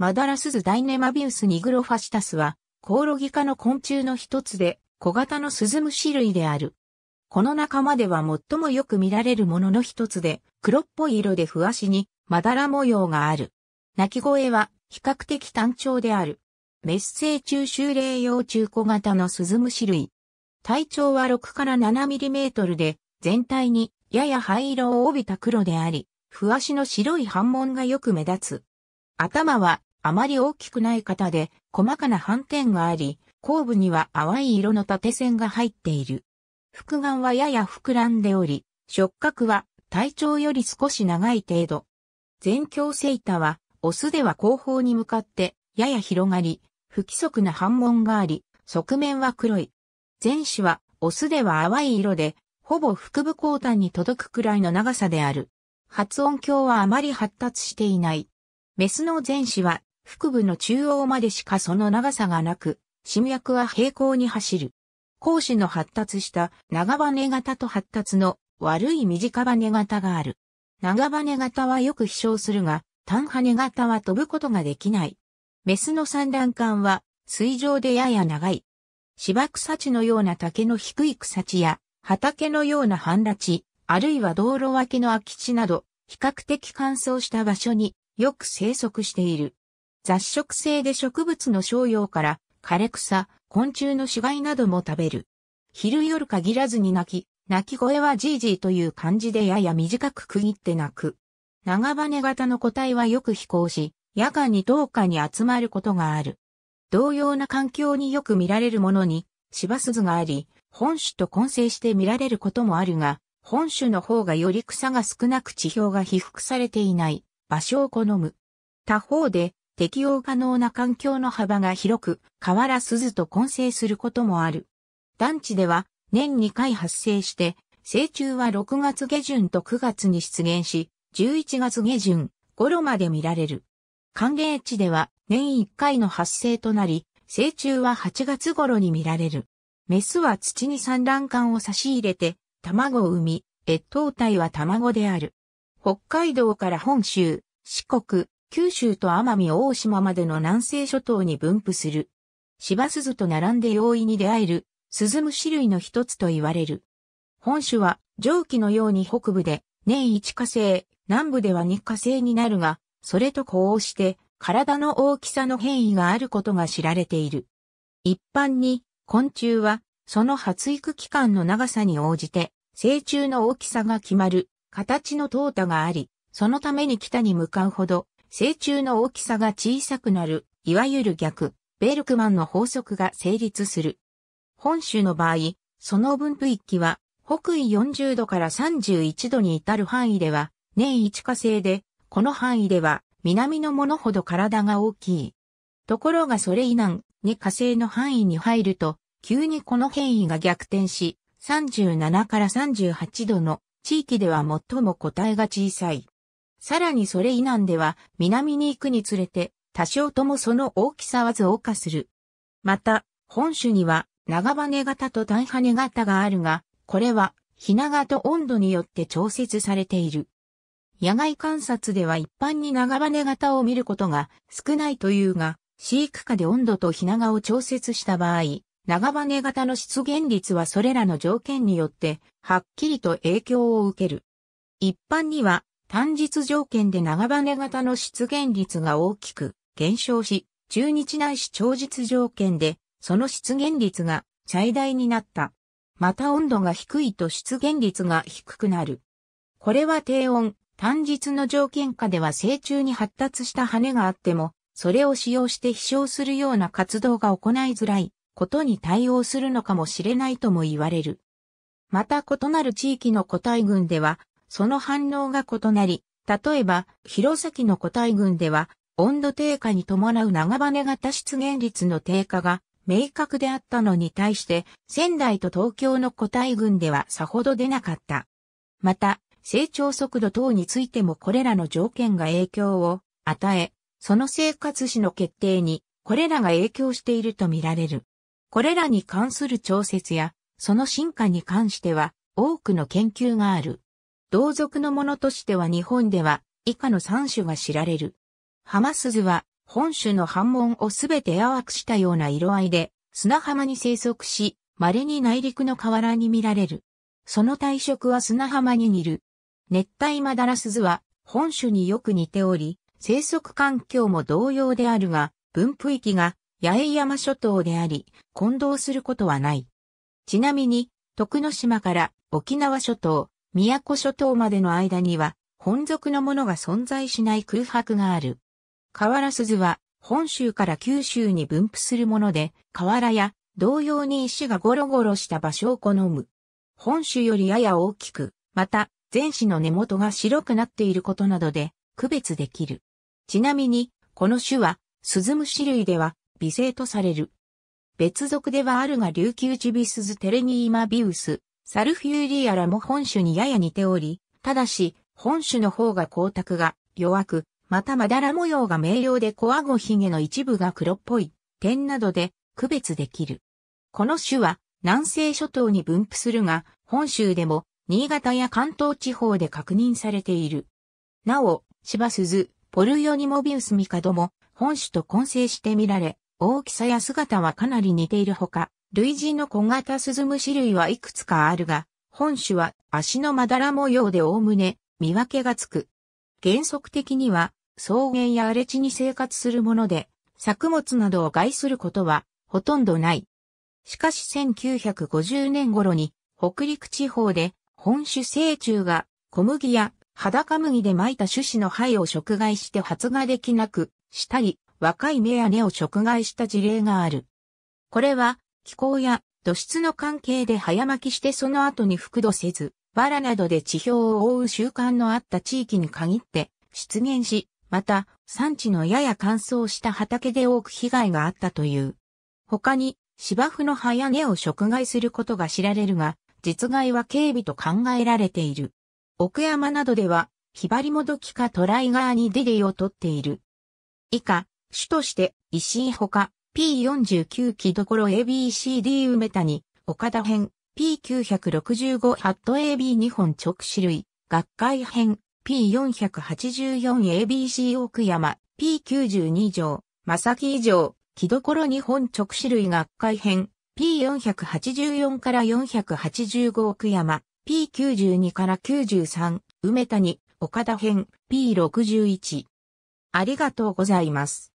マダラスズダイネマビウスニグロファシタスは、コオロギ科の昆虫の一つで、小型のスズムシ類である。この仲間では最もよく見られるものの一つで、黒っぽい色でふわしに、まだら模様がある。鳴き声は、比較的単調である。メッセイ中修霊用中小型のスズムシ類。体長は6から7ミリメートルで、全体にやや灰色を帯びた黒であり、ふわしの白い斑紋がよく目立つ。頭はあまり大きくない型で細かな斑点があり、後部には淡い色の縦線が入っている。腹眼はやや膨らんでおり、触覚は体長より少し長い程度。全鏡セイタは、オスでは後方に向かってやや広がり、不規則な反紋があり、側面は黒い。前肢は、オスでは淡い色で、ほぼ腹部後端に届くくらいの長さである。発音鏡はあまり発達していない。メスの前肢は腹部の中央までしかその長さがなく、心脈は平行に走る。講師の発達した長羽型と発達の悪い短羽型がある。長羽型はよく飛翔するが、短羽型は飛ぶことができない。メスの産卵管は水上でやや長い。芝草地のような竹の低い草地や畑のような半裸地、あるいは道路脇の空き地など、比較的乾燥した場所によく生息している。雑食性で植物の商用から枯れ草、昆虫の死骸なども食べる。昼夜限らずに鳴き、鳴き声はじいじいという感じでやや短く区切って鳴く。長羽型の個体はよく飛行し、夜間に10日に集まることがある。同様な環境によく見られるものに、芝鈴があり、本種と混成して見られることもあるが、本種の方がより草が少なく地表が被覆されていない場所を好む。他方で適用可能な環境の幅が広く、河原鈴と混成することもある。団地では年2回発生して、成虫は6月下旬と9月に出現し、11月下旬頃まで見られる。寒冷地では年1回の発生となり、成虫は8月頃に見られる。メスは土に産卵管を差し入れて、卵を産み、越冬体は卵である。北海道から本州、四国、九州と奄美大島までの南西諸島に分布する。芝鈴と並んで容易に出会える、鈴虫類の一つと言われる。本種は上記のように北部で年1火星、南部では2火星になるが、それと呼応して体の大きさの変異があることが知られている。一般に昆虫はその発育期間の長さに応じて成虫の大きさが決まる形の淘汰があり、そのために北に向かうほど成虫の大きさが小さくなる、いわゆる逆、ベルクマンの法則が成立する。本種の場合、その分布域は、北緯40度から31度に至る範囲では、年一過性で、この範囲では、南のものほど体が大きい。ところがそれ以南に火星の範囲に入ると、急にこの変異が逆転し、37から38度の地域では最も個体が小さい。さらにそれ以南では南に行くにつれて多少ともその大きさは増加する。また、本種には長羽型と短羽型があるが、これはひなと温度によって調節されている。野外観察では一般に長羽型を見ることが少ないというが、飼育下で温度とひながを調節した場合、長羽型の出現率はそれらの条件によって、はっきりと影響を受ける。一般には、単日条件で長羽型の出現率が大きく減少し、中日ないし長日条件で、その出現率が最大になった。また温度が低いと出現率が低くなる。これは低温、単日の条件下では成虫に発達した羽があっても、それを使用して飛翔するような活動が行いづらいことに対応するのかもしれないとも言われる。また異なる地域の個体群では、その反応が異なり、例えば、弘前の個体群では、温度低下に伴う長羽型出現率の低下が明確であったのに対して、仙台と東京の個体群ではさほど出なかった。また、成長速度等についてもこれらの条件が影響を与え、その生活史の決定にこれらが影響しているとみられる。これらに関する調節や、その進化に関しては多くの研究がある。同族のものとしては日本では以下の3種が知られる。浜鈴は本種の半門をすべて淡くしたような色合いで砂浜に生息し、稀に内陸の河原に見られる。その体色は砂浜に似る。熱帯マダラスズは本種によく似ており、生息環境も同様であるが、分布域が八重山諸島であり、混同することはない。ちなみに、徳之島から沖縄諸島、宮古諸島までの間には、本属のものが存在しない空白がある。河原鈴は、本州から九州に分布するもので、河原や、同様に石がゴロゴロした場所を好む。本州よりやや大きく、また、前肢の根元が白くなっていることなどで、区別できる。ちなみに、この種は、スズム種類では、微生とされる。別属ではあるが琉球チビスズテレニーマビウス、サルフューリアラも本種にやや似ており、ただし、本種の方が光沢が弱く、またまだら模様が明瞭でコアゴヒゲの一部が黒っぽい点などで区別できる。この種は南西諸島に分布するが、本州でも新潟や関東地方で確認されている。なお、芝鈴、ポルヨニモビウスミカドも本種と混成してみられ、大きさや姿はかなり似ているほか、類似の小型スズム種類はいくつかあるが、本種は足のまだら模様でおおむね見分けがつく。原則的には草原や荒れ地に生活するもので、作物などを害することはほとんどない。しかし1950年頃に北陸地方で本種成虫が小麦や裸麦で巻いた種子の灰を食害して発芽できなくしたり、若い芽や根を食害した事例がある。これは気候や土質の関係で早巻きしてその後に覆土せず、藁などで地表を覆う習慣のあった地域に限って出現し、また産地のやや乾燥した畑で多く被害があったという。他に芝生の葉や根を食害することが知られるが、実害は軽微と考えられている。奥山などでは、ひばりもどきかトライ側にデディを取っている。以下、主として石井ほか、P49 機どころ ABCD 梅谷、岡田編、P965 ハット AB2 本直視類、学会編、P484ABC 奥山、P92 条、正木上、木どころ2本直視類学会編、P484 から485奥山、P92 から93、梅谷、岡田編、P61。ありがとうございます。